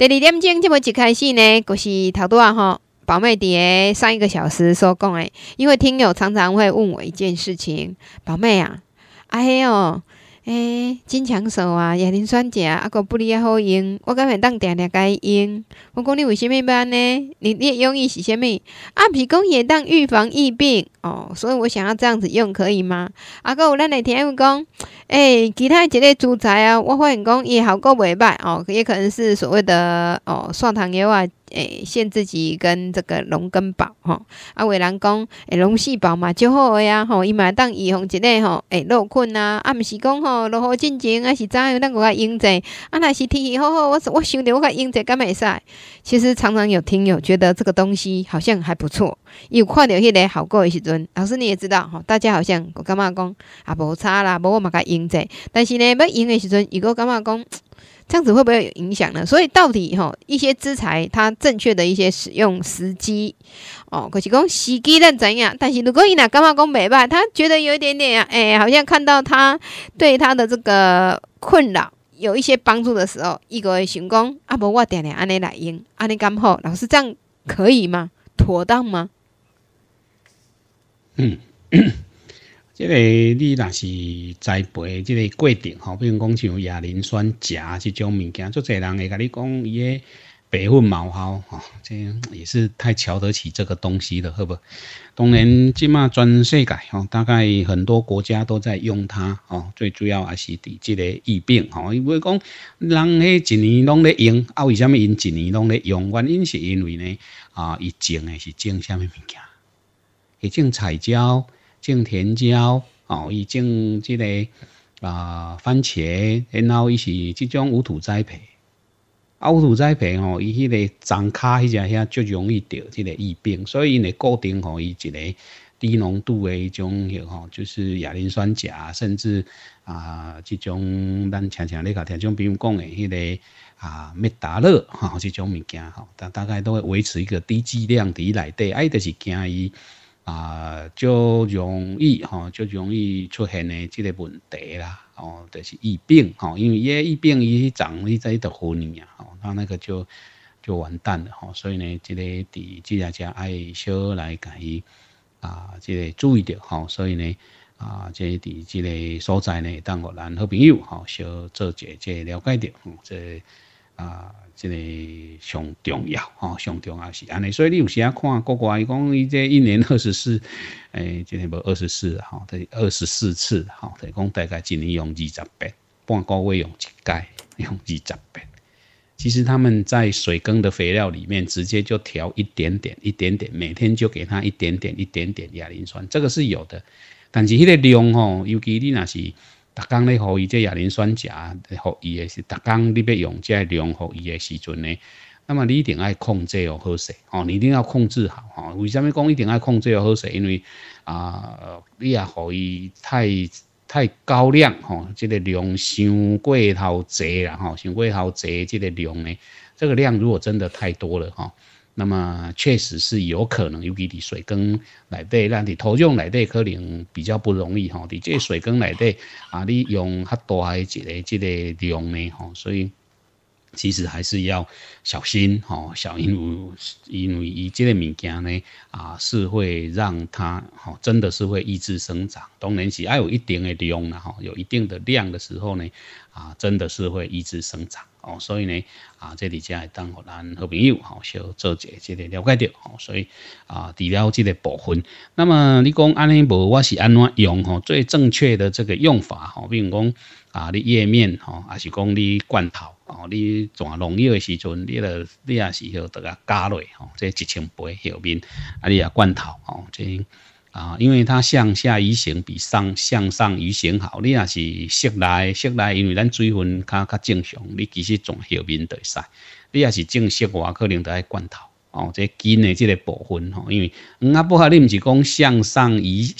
第二点钟这么一开始呢，就是陶大吼，宝妹的上一个小时所讲的，因为听友常常会问我一件事情，宝妹啊，阿黑哦。诶，金枪手啊，亚硫酸钾啊，阿不离也好用，我甲会当定定甲伊用。我讲你为虾米安呢？你你用意是虾米？毋皮讲也当预防疫病哦，所以我想要这样子用可以吗？啊，哥，有咱来听伊讲。诶，其他一个主材啊，我发现讲伊效果袂歹哦，也可能是所谓的哦，蒜糖油啊。诶，限自己跟这个龙根宝啊，有伟人讲，诶，龙系宝嘛就好诶呀，吼，伊嘛当预防一类吼，诶，落困啊，啊，毋是讲吼，落雨进前啊，是怎样？那个用者，啊，若是天气好好，我我想着我个用者敢会使。其实常常有听友觉得这个东西好像还不错，有看着迄个效果诶时阵。老师你也知道，吼，大家好像我感觉讲啊无差啦，无我嘛个用者，但是呢要用诶时阵，如果感觉讲？这样子会不会有影响呢？所以到底哈一些资材它正确的一些使用时机哦，可是讲时机咱怎样？但是如果伊那干嘛讲没办，他觉得有一点点啊，哎，好像看到他对他的这个困扰有一些帮助的时候，伊个会询问：啊，伯，我点点安尼来用安尼刚好，老师这样可以吗？妥当吗？嗯。即个你若是栽培即个过程吼，比如讲像亚磷酸钾即种物件，足侪人会甲你讲伊个白粉毛蒿吼，即也是太瞧得起这个东西了，好不当然，即卖全世界吼，大概很多国家都在用它吼，最主要还是伫即个疫病吼。因为讲人迄一年拢咧用，啊，为虾米因一年拢咧用？原因是因为呢啊，疫症诶是种下面物件，疫症菜椒。种甜椒哦，伊种即个啊番茄，然后伊是即种无土栽培。啊，无土栽培哦，伊迄个长卡迄只遐最容易得即个疫病，所以因呢固定吼伊一个低浓度的迄种吼，就是亚磷酸钾，甚至啊即种咱常常你甲听讲，比如讲的迄个啊灭达乐哈，即种物件哈，大大概都会维持一个低剂量内来啊，伊就是惊伊。啊，就容易吼，就容易出现的这个问题啦，哦，就是疫病吼，因为疫病一长，你再一得火年呀，吼，那那个就就完蛋了吼，所以呢，这个在大家爱小来介意啊，这个注意着吼，所以呢，啊，这在这个所在呢，当我咱好朋友吼，小做些这了解着，这。啊，这个上重要，吼上重要是安尼，所以你有时啊看国国，伊讲伊这一年二十四，诶，今年无二十四，吼，得二十四次，吼，得讲大概一年用二十遍，半个位用一届，用二十遍。其实他们在水耕的肥料里面直接就调一点点、一点点，每天就给他一点点、一点点亚磷酸，这个是有的。但是迄个量吼，尤其你那是。逐工咧，互伊即亚磷酸钾，互伊诶是逐工你要用即量互伊诶时阵咧，那么你一定爱控制哦好势哦，你一定要控制好哦。为虾米讲一定爱控制哦好势？因为啊，你啊，互伊太太高量吼，即个量伤过头侪啦吼，伤过头侪即个量咧，这个量如果真的太多了吼。那么确实是有可能尤其滴水根来对，让你投用来对可能比较不容易哈。你这水根来对啊，你用较大的一个这个量呢哈，所以其实还是要小心哈。因为因为以这个物件呢啊，是会让它哈，真的是会抑制生长。当然，只要有一定的量了哈，有一定的量的时候呢。啊，真的是会一直生长哦，所以呢，啊，这里就会当互咱好朋友哈，小做者这个了解着哦，所以啊，除了即这个部分。那么你讲安尼无，我是安怎用哈？最正确的这个用法哈，比如讲啊，你页面哈，还是讲你罐头哦，你装农药的时阵，你了你也是要大家加落哦，即一千杯后面啊，你啊罐头哦，即。啊，因为它向下移行比上向上移行好。你若是室内，室内因为咱水分较较正常，你其实从后面会塞。你若是正式话，可能爱罐头哦。这筋的这个部分吼，因为啊，不好，你毋是讲向上移，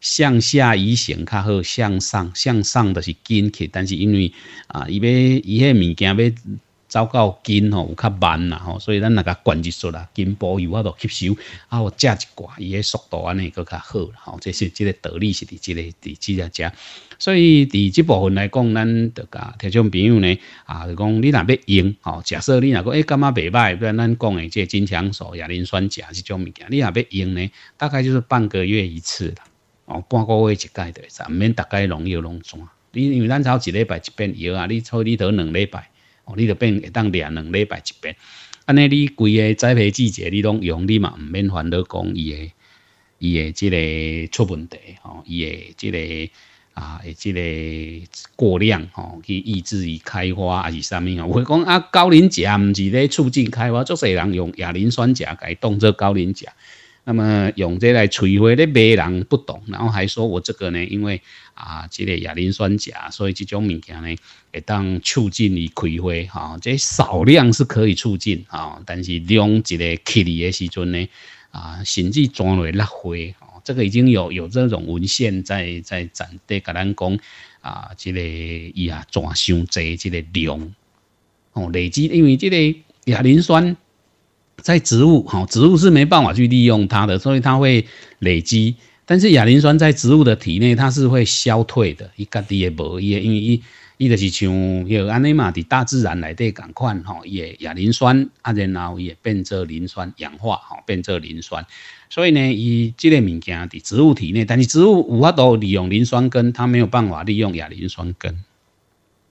向下移行较好。向上向上的是筋去，但是因为啊，伊要伊迄物件要。走到紧吼，有较慢啦吼，所以咱那个关节酸啦、筋骨有法度吸收，啊，我加一挂，伊个速度安尼搁较好啦吼。这是这个道理是伫这个伫这个遮，所以伫这部分来讲，咱大家听众朋友呢啊，讲你若要用吼，假设你若个诶感觉袂歹，比如咱讲诶即个金枪素亚磷酸钾这种物件，你若要用呢，大概就是半个月一次啦，哦，半个月一剂就会使，唔免逐概拢要拢怎？你因为咱走一礼拜一遍药啊，你抽你得两礼拜。哦，你得变会当两两礼拜一遍，安尼你规个栽培季节，你拢用你嘛唔免烦恼讲伊的伊的即个出问题，吼，伊的即个啊，即个过量，吼，去抑制伊开花还是啥物啊？我讲啊，高磷钾唔是咧促进开花，足侪人用亚磷酸钾改当做高磷钾。那么用这来催花咧，没人不懂。然后还说我这个呢，因为啊，这个亚磷酸钾，所以这种物件呢，会当促进你开花哈。这少量是可以促进啊，但是量一个克里的时阵呢，啊，甚至转为落花。这个已经有有这种文献在在展对，甲咱讲啊，这个啊转伤侪，这个量哦累积，因为这个亚磷酸。在植物，哈，植物是没办法去利用它的，所以它会累积。但是亚磷酸在植物的体内，它是会消退的，伊家己也无，因为伊伊就是像，吼，安尼嘛，伫大自然内底共款，吼，也亚磷酸，啊，然后也变做磷酸氧化，吼，变做磷酸。所以呢，伊这个物件伫植物体内，但是植物无法度利用磷酸根，它没有办法利用亚磷酸根。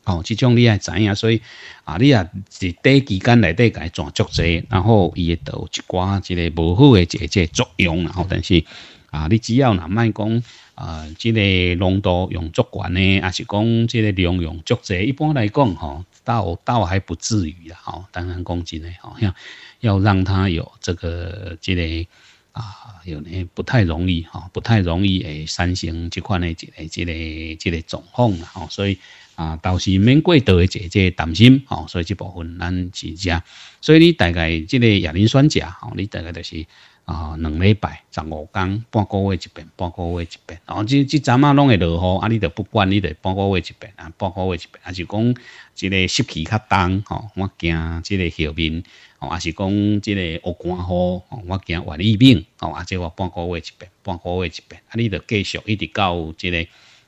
哦，这种你也知影，所以啊，你也短期间内，个解抓足济，然后伊会有一寡即个无好诶，即个作用然后但是啊，你只要若卖讲啊，即个浓度用足悬呢，还是讲即个量用足济？一般来讲，吼，倒倒还不至于啦。哦，当然，讲真诶，好像要让它有这个即个啊，有呢不太容易哈，不太容易诶，产生即款诶即个即个即个状况啦。哦，所以。啊，倒是免过度的，即个担心吼，所以这部分咱是食，所以你大概即个亚磷选钾吼，你大概就是啊两礼拜十五天半个月一遍，半个月一遍，然后即即阵啊拢会落雨，啊你就不管，你得半个月一遍啊半个月一遍，啊是讲即个湿气较重吼，我惊即个后面吼啊是讲即个恶寒好，我惊患疫病，啊即我半个月一遍，半个月一遍，啊你得继续一直到即个。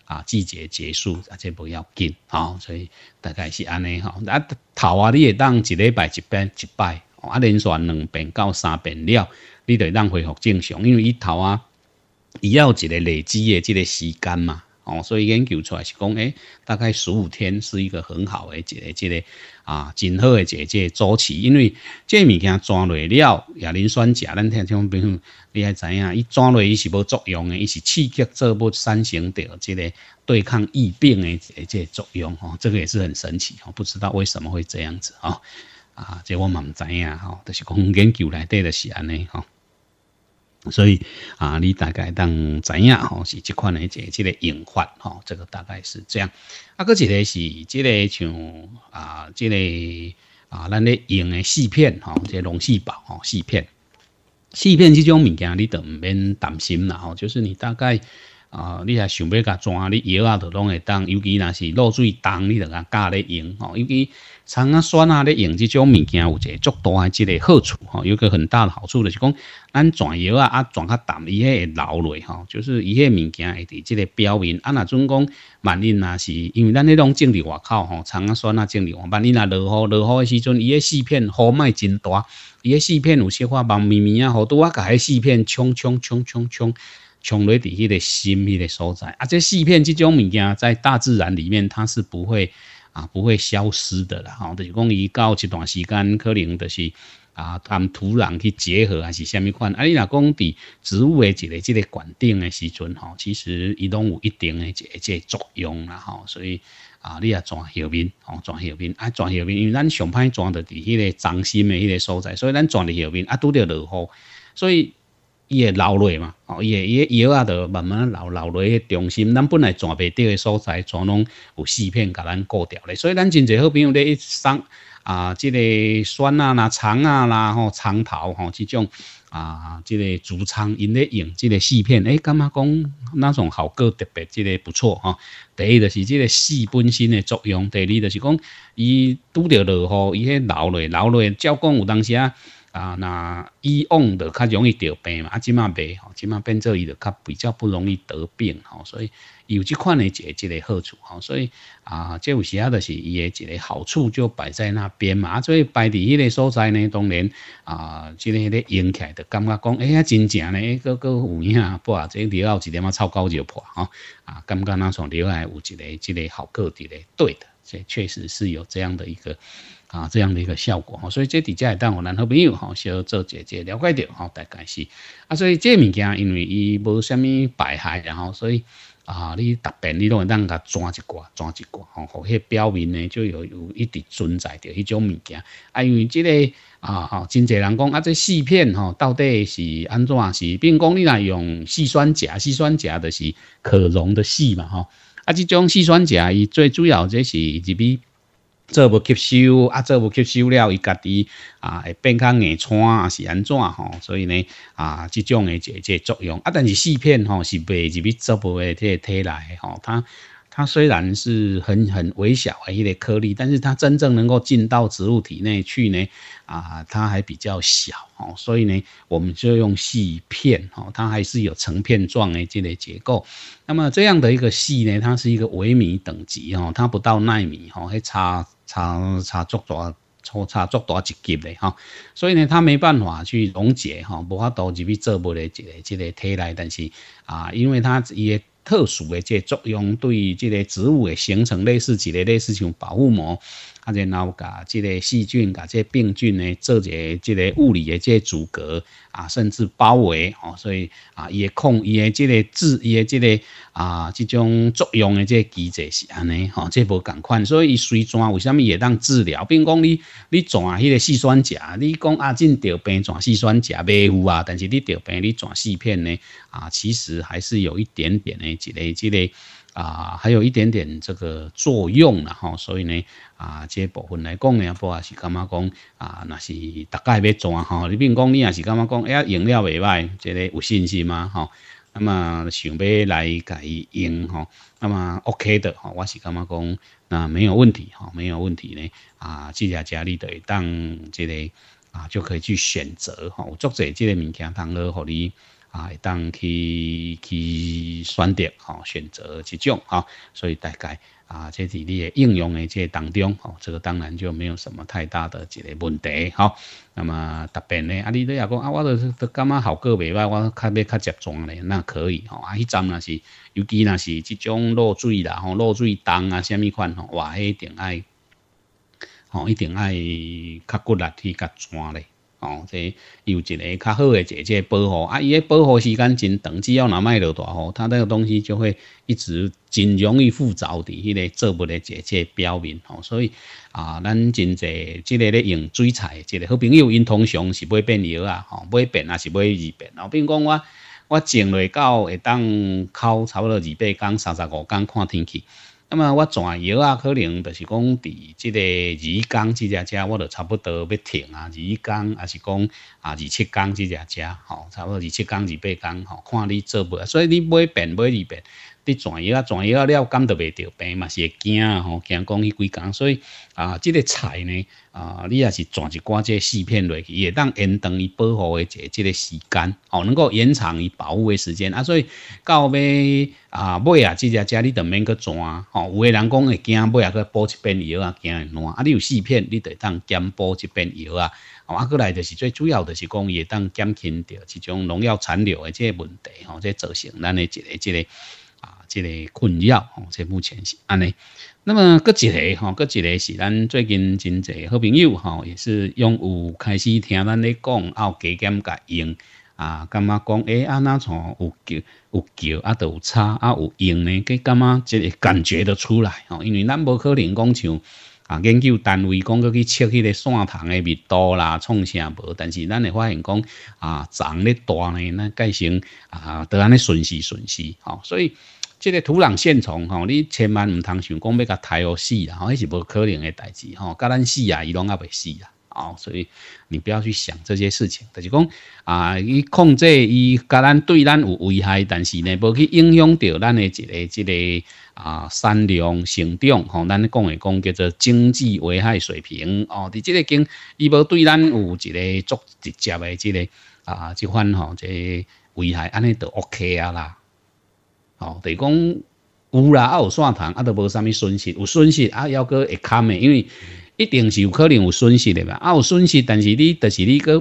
啊，季节结束，啊，这不要紧，好，所以大概是安尼吼。啊，头啊，你也当一礼拜一摆一摆，啊，连续两遍到三遍了，你就当恢复正常，因为伊头啊，伊要一个累积的这个时间嘛。哦，所以研究出来是讲，诶，大概十五天是一个很好的一个、一个啊，真好的一个、一个周期。因为这物件抓落了，亚磷酸钾，咱听像朋友你还知影，伊抓落伊是无作用的，伊是刺激这不生成掉这个对抗疫病的、这个作用哦。这个也是很神奇哦，不知道为什么会这样子哦。啊，这我蛮知影吼，就是讲研究来底的是安尼哦。所以啊，你大概当怎样吼？是这款的这这个隐患吼，这个大概是这样。啊，个一个是这个像啊，这个啊，咱咧用的细片吼，即龙细宝吼，细片。细片这种物件，你都唔免担心啦吼。就是你大概啊，你若想要甲砖你摇啊都拢会当，尤其若是落水重，你等甲加咧用吼，尤其。苍啊酸啊咧用即种物件有一个足大诶一个好处吼，有个很大的好处就是讲，咱转药啊啊转较淡，伊迄会留落吼，就是伊迄物件会伫即个表面。啊，若准讲，万一呐，是因为咱迄种种的外口吼，苍啊酸啊种的外，万一呐落雨落雨诶时阵，伊迄四片雨脉真大，伊迄四片有些话毛咪咪啊，好拄啊甲迄四片冲冲冲冲冲冲落伫迄个新皮的所在。啊，这四片即种物件在大自然里面它是不会。啊，不会消失的啦，吼，就是讲伊到一段时间，可能就是啊，跟土壤去结合还是什么款。啊，你若讲伫植物的一个即个管顶的时阵，吼，其实伊拢有一定的即个作用啦，吼。所以啊，你也转后面，吼转后面啊转后面，因为咱上歹转到伫迄个掌心的迄个所在，所以咱转着后面啊，拄着落雨，所以。伊会流落嘛？哦，伊、伊、伊、伊啊，得慢慢流、流落去中心。咱本来抓袂到诶所在，全拢有四片甲咱固掉咧。所以咱真侪好朋友咧一送啊，即个酸啊、啦肠啊啦，吼肠头吼即种啊，即个猪肠，因咧用即个四片，诶，感觉讲那种效果特别，即个不错吼。第一就是即个四本身的作用，第二就是讲伊拄着落雨，伊迄流落流落，照讲有当时啊。啊，那以往的较容易得病嘛，啊，今嘛未，吼，今嘛变做伊就较比较不容易得病，吼，所以有即款的一个一个好处，吼，所以啊，即有时啊，就是伊的一个好处就摆在那边嘛，啊，所以摆伫迄个所在呢，当然啊，即个咧用起来就感觉讲，哎呀，真正咧，个个有影，不啊，即疗有一点啊超高就破，吼，啊，感觉那从疗还有一个这个效果伫咧，对的，这确实是有这样的一个。啊，这样的一个效果哈，所以这底下也当我男朋友哈，小做姐姐了解着哈，大概是啊，所以这物件因为伊无虾米排害然后，所以啊你答辩你都会当甲钻一挂钻一挂吼，迄表面呢就有有一直存在着一种物件，啊因为这个啊哈真侪人讲啊这四片吼到底是安怎是，并讲你若用细酸钾，细酸钾就是可溶的细嘛吼，啊这种细酸钾伊最主要这是一去做部吸收啊，做部吸收了，伊家己啊会变较硬穿啊是安怎吼？所以呢啊，这种的一个作用啊，但是细片吼是未必这部会提提来吼。它它虽然是很很微小诶迄个颗粒，但是它真正能够进到植物体内去呢啊，它还比较小吼。所以呢，我们就用细片吼，它还是有成片状的这类结构。那么这样的一个细呢，它是一个微米等级吼，它不到纳米吼，还差。差差足大，差差足大一级的哈，所以呢，它没办法去溶解哈，无法度入去做物的这个这个体内，但是啊，因为它伊个特殊的这作用，对于这个植物的形成类似，几个类似像保护膜。啊，即个甲即个细菌、甲即个病菌呢，做个即个物理的即个阻隔啊，甚至包围哦，所以啊，伊的控、伊的即个治、伊的即个啊，这种作用的即个机制是安尼吼，即无共款，所以伊随转为什么也当治疗？比如讲你你转迄个细酸钾，你讲阿进得病转细酸钾袂有啊，但是你得病你转细片呢啊，其实还是有一点点的一个即个。啊，还有一点点这个作用啦，吼，所以呢，啊，这部分来讲呢，不也是干嘛讲啊？那是大概要做啊，吼。你并讲你也是干嘛讲？哎呀，用了袂歹，这个有信心吗？吼，那么想要来改用，吼，那么 OK 的，吼，我是干嘛讲？那没有问题，吼，没有问题呢，啊，自家家里的当这个啊，就可以去选择，吼，作、做在这个物件当了，吼你。啊，会当去去选择，吼，选择即种哦，所以大概啊，这是你的应用的这当中，吼，这个当然就没有什么太大的一个问题，吼。那么特别呢，啊，你你也讲啊，我都都感觉效果袂歹，我较要较接装咧，那可以，吼。啊，迄站若是，尤其若是即种落水啦，吼，落水重啊，虾米款，吼，哇，迄一定爱，吼，一定爱较骨力去甲转咧。哦，这有一个较好诶，一个保护，啊，伊咧保护时间真长，只要若卖落大雨，它那个东西就会一直真容易附着伫迄个作物诶，一个表面吼，所以啊，咱真侪即个咧用水彩，即个好朋友因通常是买便药啊，吼，买便啊是买二便，后比如讲我我种落到会当靠差不多二百天、三十五天看天气。那么我转药啊，可能就是讲，伫即个二缸即只车，我都差不多要停啊。二缸，还是讲啊二七缸即只车，吼，差不多二七缸、二八缸，吼，看你做不。所以你买遍买二遍，你转药啊转药啊，了，感到袂得病嘛？是会惊吼，惊讲迄几工，所以啊，即个菜呢啊，你也是转一寡个四片落去，也当延长伊保护的个即个时间哦，能够延长伊保护的时间啊。所以到尾啊，尾啊，即只家你头免去转吼，有个人讲会惊尾啊，去补一遍药啊，惊会烂啊。你有四片，你得当减补一遍药啊。哦，啊，过来就是最主要，就是讲也当减轻着一种农药残留的这问题哦，这造成咱的一个这个。即个困扰吼，即目前是安尼。那么过一个吼，过一个是咱最近真济好朋友吼，也是用有开始听咱咧讲，后加减甲用啊，感觉讲诶，安那从有有叫啊，都有差啊，有用呢，计感觉即个感觉得出来吼。因为咱无可能讲像啊，研究单位讲去测迄个线虫诶密度啦，创啥无？但是咱会发现讲啊，长咧大呢，咱改成啊，得安尼顺势顺势吼，所以。即个土壤线虫吼，你千万唔通想讲要甲刣我死啦吼，那是无可能的代志吼。甲咱死啊，伊拢也未死啦哦，所以你不要去想这些事情。就是讲啊，伊控制伊甲咱对咱有危害，但是呢，无去影响到咱的一个即个啊，产量成长吼。咱讲的讲叫做经济危害水平哦。伫即个经，伊无对咱有一个足直接的即个啊，即款吼，即危害安尼就 OK 啊啦。哦，就是讲有啦，啊有线糖，啊都啥物损失。有损失啊，要搁会砍诶，因为一定是有可能有损失诶。嘛。啊有损失，但是你就是你搁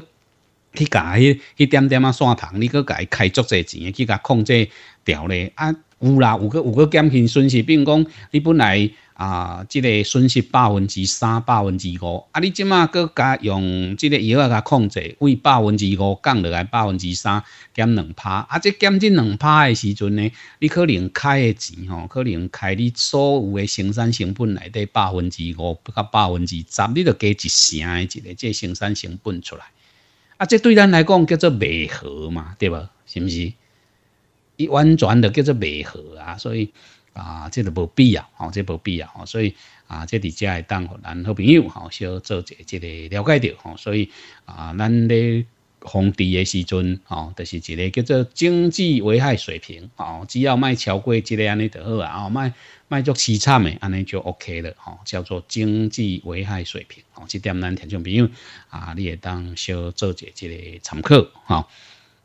去迄迄点点啊线虫，你甲伊开足侪钱去甲控制掉咧啊。有啦，有个有个减轻损失，比如讲，你本来啊，即个损失百分之三、百分之五，啊，你即马佮加用即个药啊，佮控制为百分之五降落来百分之三减两趴，啊，即减这两趴的时阵呢，你可能开的钱吼，可能开你所有的生产成本内底百分之五到百分之十，你得加一成的一个这生产成本出来，啊，这对咱来讲叫做未合嘛，对吧？是毋是？一完全就叫做未合啊，所以啊，这著无必要，吼，这无必要，吼，所以啊，这伫遮会当互咱好朋友，吼，小做一即个了解著吼，所以啊，咱咧防治的时阵，吼，就是一个叫做经济危害水平，吼，只要卖超过即个安尼就好啊，哦，卖卖足凄惨的安尼就 OK 了，吼，叫做经济危害水平，吼，即点咱听众朋友啊，你会当小做一即个参考，吼。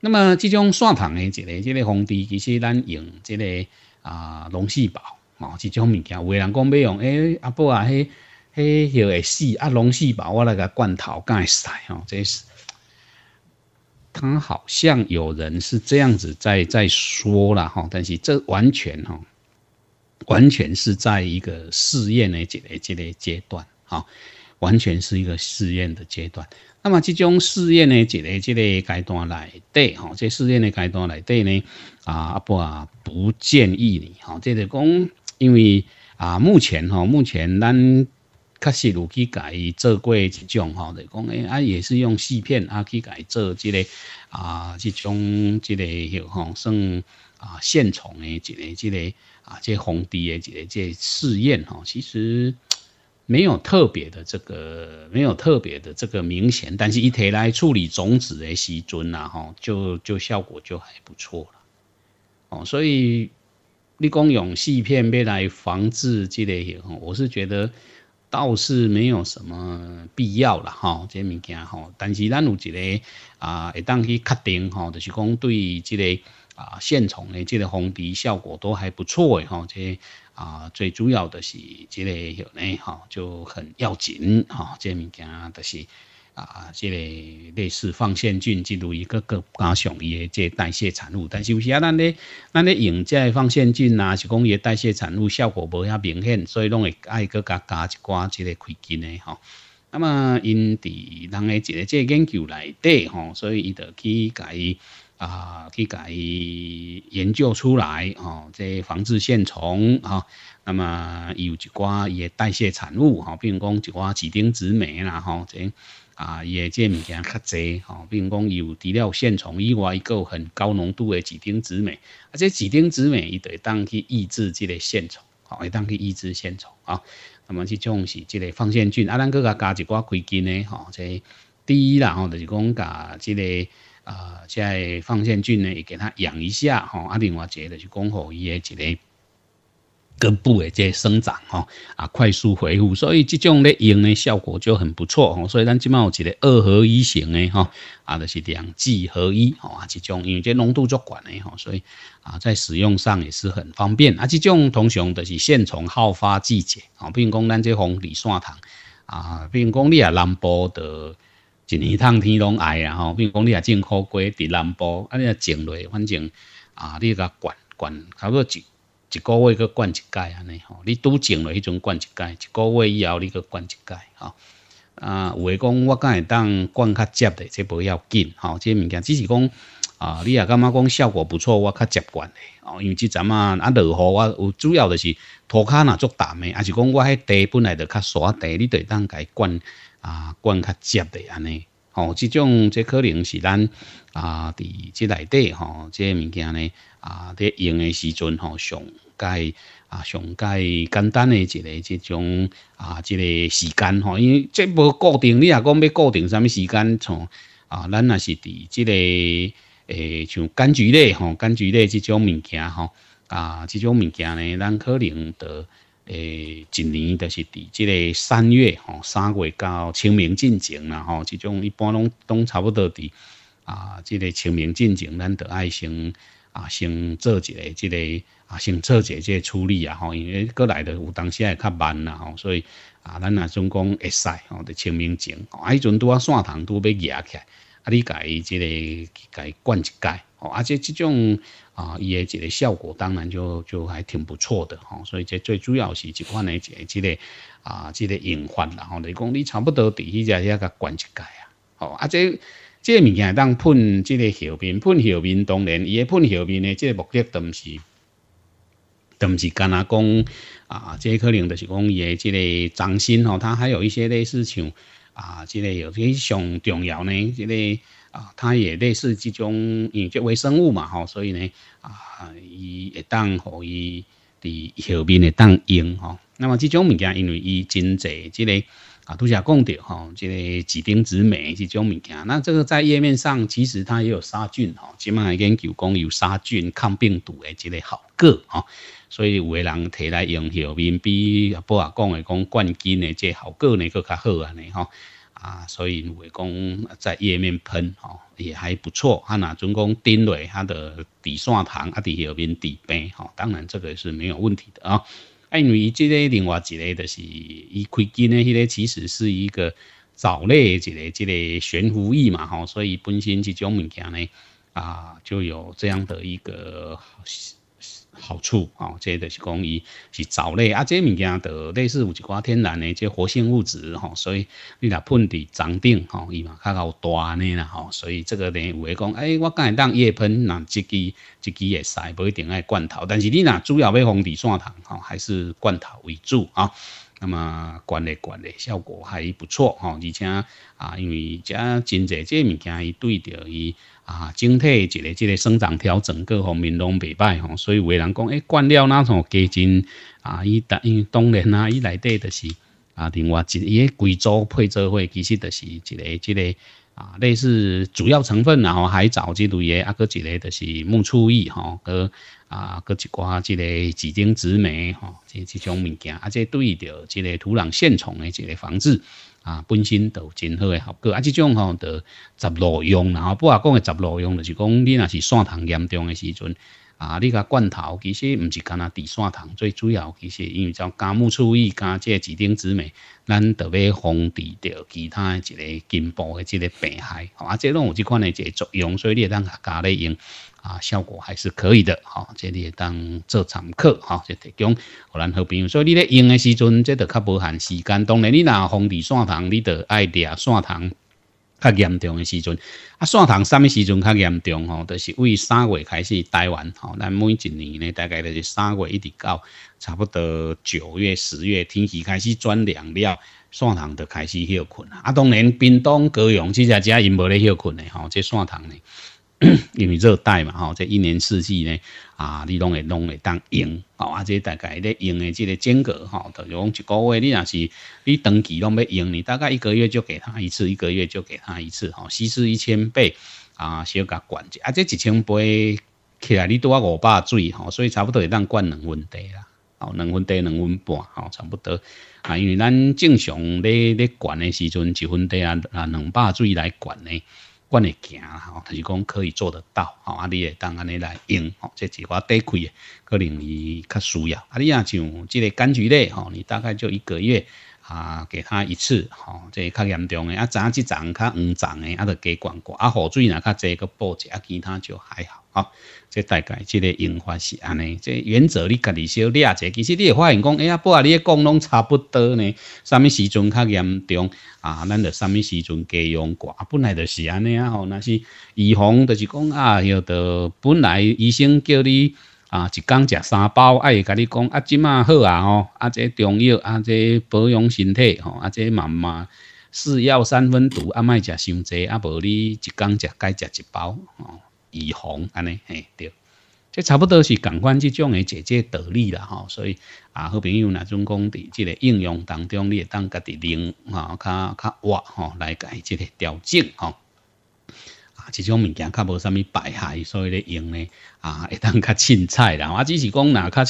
那么这种散糖的这个、这个方剂，其实咱用这个啊龙细宝啊这种物件，有人讲要用，诶阿伯啊，嘿嘿，许个细啊龙细宝，我来个罐头干死台这是。他好像有人是这样子在在说了哈，但是这完全哈，完全是在一个试验的这个、这个阶段哈，完全是一个试验的阶段。那么这种试验的一个、这个阶段来底，吼，这试验的阶段来底呢，啊，阿啊不建议你，吼，即系讲，因为啊，目前哈，目前咱确实有去改做过这种，哈，就讲诶，啊，也是用试片啊去改做这个啊，这种、这个，有哈算啊，现场的、一个、这个啊，这防地的、一个、这试验，哈，其实。没有特别的这个，没有特别的这个明显，但是一提来处理种子的细菌呐，吼，就就效果就还不错了，哦，所以立功勇细片未来防治这类吼，我是觉得倒是没有什么必要了，吼，这物件吼，但是咱有一个啊，会当去确定吼，就是讲对这个啊线虫嘞，这个红鼻效果都还不错诶，吼，这。啊，最主要的是即个吼呢，哈就很要紧哈。这物件就是啊，即个类似放线菌进入一个个加上伊的这代谢产物，但是有时啊，咱咧咱咧用这放线菌呐，是讲伊代谢产物效果无遐明显，所以拢会爱搁加加一寡即个亏金呢，哈。那么因伫人诶一个即研究来底吼，所以伊着去改。啊，去改研究出来，吼，这防治线虫，吼，那么有一寡也代谢产物，哈、比如讲一寡几丁质酶啦，吼，这啊，伊嘅这物件较济，比如讲有除了线虫以外，一个很高浓度的几丁质酶，啊，这几丁质酶伊就当去抑制这个线虫，吼，也当去抑制线虫啊。那么去将是这类放线菌，啊，咱佫加加一寡奎金呢，吼，这。第一啦，吼，就是讲噶，即个啊，即个放线菌呢，也给它养一下，吼，另外一个就是讲好伊个一个根部诶，即个生长，吼，啊，快速恢复，所以即种咧用咧效果就很不错，吼，所以咱即摆有一个二合一型诶，吼，啊，就是两剂合一，吼，啊，即种因为即浓度足管诶，吼，所以啊，在使用上也是很方便，啊，即种通常就是现从好发季节，啊，比如讲咱即红李酸糖，啊，比如讲你啊南部的。一年趟天拢爱啊吼，比如讲你也种苦瓜、伫南部，啊你也种落，反正啊，你个灌灌差不多一一个月去灌一届安尼吼，你拄种落，迄种灌一届，一个月以后你去灌一届吼。啊，有诶讲我敢会当灌较接的，即不要紧吼，即物件只是讲啊，你也感觉讲效果不错，我较习惯的哦，因为即阵啊啊落雨，我有主要就是涂骹若足湿诶，也是讲我迄地本来就较沙地，你就会当甲伊灌。啊，管较接的安尼，吼，这种，这可能是咱啊，伫即内底吼，这物件呢，啊，伫用的时阵吼，上介啊，上介简单的一个这种啊，即个时间吼，因为即无固定，你若讲要固定啥物时间从啊，咱也是伫这个诶，像柑橘类吼，柑橘类这种物件吼，啊，这种物件呢，咱可能得。诶，一年就是伫即个三月吼，三月到清明进前啦吼，即种一般拢拢差不多伫啊，即个清明进前，咱著爱先啊先做一个即个啊先做一个即个处理啊吼，因为过来的有当时会较慢啦吼，所以啊，咱若总讲会使吼，伫清明前吼，啊，迄阵拄啊，线虫拄要夹起，来，啊，你家己即个家灌一盖吼，啊，且即种。啊，伊诶一个效果当然就就还挺不错的吼，所以这最主要一是诶一个即个啊即个隐患啦吼。你讲你差不多伫迄只遐个关一界啊，哦啊这这物件当喷即个后面喷后面，当然伊诶喷后面诶即个目的都毋是都毋是干阿讲啊，即可能就是讲伊诶即个掌心吼，它还有一些类似像啊即个，有以上重要呢即个。啊，它也类似这种，因为微生物嘛，吼，所以呢，啊，伊会当互伊伫后面会当用吼。那么这种物件，因为伊真济即个啊，拄想讲到吼，这个紫丁子面这种物件，那这个在页面上其实它也有杀菌吼，即码已经讲有杀菌、抗病毒的这个效果吼。所以有个人提来用后面比阿波阿讲的讲冠军的这效果呢，佫较好啊，尼吼。啊，所以我讲在页面喷吼也还不错，啊那总共顶蕊它的底线糖啊底下面底冰吼，当然这个是没有问题的啊，因为这个另外一个就是伊开机呢，迄个其实是一个藻类一个这个悬浮翼嘛吼，所以本身这种物件呢啊就有这样的一个。好处啊，即个是讲伊是藻类啊，即物件就类似有一寡天然的即活性物质吼，所以你若喷伫床顶吼，伊嘛较有效呢啦吼。所以这个等有诶讲，哎，我敢会当叶喷，那一支一支会使，无一定爱罐头。但是你若主要要防伫散堂吼，还是罐头为主啊。那么罐咧罐咧，效果还不错吼，而且啊，因为遮真济即物件，伊对着伊。啊，整体一个即个生长调整各方面拢袂歹吼，所以有人讲，哎，灌料哪种加精啊，伊但因为当然啊，伊内底就是啊，另外一伊些贵组配做会，其实就是一个即个啊，类似主要成分然后海藻之类嘢，啊，个一个就是木醋液吼，个啊，个一寡即个紫丁植物吼，这这种物件，啊，即对着即个土壤线虫诶即个防治。啊，本身就真好嘅效果，啊，这种吼，就十路用啦，后不话讲嘅十路用，就是讲你若是血糖严重嘅时阵。啊，你甲罐头其实唔是干呐，地瓜糖最主要其实因为叫甘木醋液加这止丁止美，咱特别防止着其他一个进步的这个病害，好啊，这拢有即款诶这个作用，所以你会当客家咧用，啊，效果还是可以的，好，这你会当做参考。啊，就提供互咱好朋友，所以你咧用的时阵，这得较无含时间，当然你若防止砂糖，你得爱掠砂糖。较严重诶时阵，啊，蒜塘什么时阵较严重吼？就是为三月开始台湾吼，咱每一年呢，大概著是三月一直到差不多九月十月天气开始转凉了，蒜塘就开始休困啊，当然冰冻、高雄只只只因无咧休困诶吼，这蒜塘呢，因为热带嘛，吼，这一年四季呢。啊，你拢会拢会当用，吼啊！即大概咧用的即个间隔，吼，就是讲一个月，你若是你长期拢要用呢，大概一个月就给他一次，一个月就给他一次，吼，稀释一千倍啊，小甲灌者，下。啊，即一千倍起来，你拄啊五百水，吼，所以差不多会当灌两分地啦，哦，两分地两分半，吼，差不多啊。因为咱正常咧咧灌的时阵，一分地啊啊，两百水来灌呢。管会行吼，但是讲可以做得到吼，啊你会当安尼来用吼，这是我得亏诶，可能伊较需要，啊你啊像即个柑橘类吼，你大概就一个月啊给他一次吼，这较严重诶，啊一丛一丛较黄丛诶，啊，著加灌管，啊雨水若较侪个补下，其他就还好。这大概，这个用法是安尼。这原则你家己小掠者，其实你会发现讲，哎呀，不啊，你讲拢差不多呢。什么时阵较严重啊？咱着什么时阵加用挂？本来就是安尼啊。吼，那是预防，就是讲啊，吼，着本来医生叫你啊，一工食三包，啊会甲你讲啊，即么好啊，吼，啊，这中药，啊，这保养身体，吼，啊，这慢慢是药三分毒，啊，卖食伤济，啊，无你一工食该食一包，哦。预防安尼嘿对，即差不多是感官即种诶姐姐道理啦吼，所以啊好朋友若总讲伫即个应用当中，你会当家己灵吼较较活吼来解决即个调整吼。啊，即种物件较无啥物败害，所以咧用咧啊会当较凊彩啦。我只是讲若较，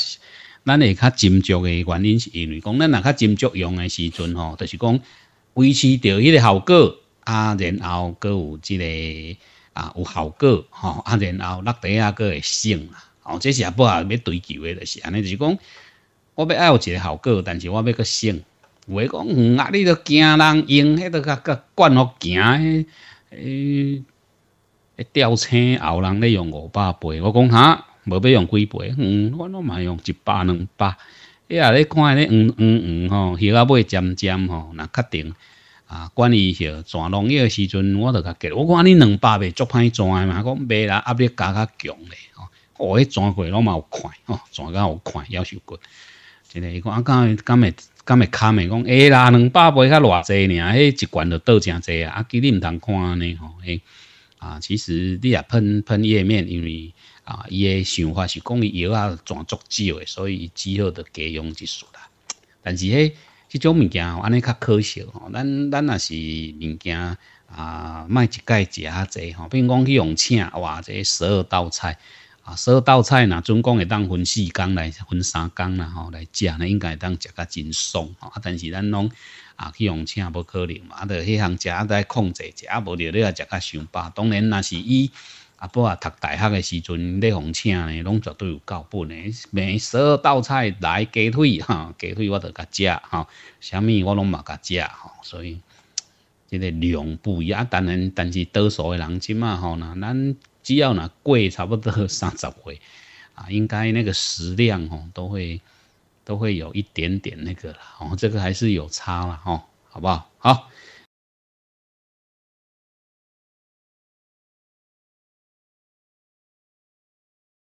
咱会较斟酌诶原因是因为讲，咱若较斟酌用诶时阵吼，就是讲维持着迄个效果啊，然后搁有即个。啊，有效果，吼啊，然后落地啊，佫会升啦，吼，这是也不啊要追求的，就是安尼，就是讲，我要爱有一个效果，但是我要佫升，话讲嗯，啊，你都惊人用，迄都个个惯好行迄诶，吊车后人咧用五百倍，我讲哈，无要用几倍，嗯，我拢嘛用一百两百，伊啊，你看迄你嗯嗯嗯吼，起到尾渐渐吼，那确定。啊，关于吼转农药的时阵，我都较急。我讲你两百倍足歹转诶嘛，讲袂啦，压力加较强咧。哦，我迄转过拢嘛有看，哦，转甲有看，要寿骨。真诶，伊讲啊，刚刚会刚会卡诶，讲，会啦，两百倍较偌济尔，迄一罐就倒诚济啊，啊，基你唔通看呢？哦，诶，啊，其实你啊喷喷页面，因为啊，伊诶想法是讲伊药啊转足少诶，所以伊只好的加用一束啦。但是诶。即种物件，安尼较可惜吼。咱咱若是物件啊，卖一盖食较济吼。比如讲去用请哇，这十二道菜啊，十二道菜若总共会当分四工来，分三工啦吼来食呢，应该会当食较真爽吼。啊，但是咱拢啊，去用请无可能嘛，啊，着迄项食啊，在控制，食啊无着你也食较伤饱，当然若是伊。阿伯啊，读大学的时阵咧，互请咧，拢绝对有够本的。每十二道菜来鸡腿，哈，鸡腿我都甲食，哈，啥物我拢嘛甲食，哈。所以这个量不一样。当然，但是多数的人今嘛，吼，那咱只要若过差不多 三十回，啊，应该那个食量，吼，都会都会有一点点那个啦，吼，这个还是有差了，吼，好不好？好。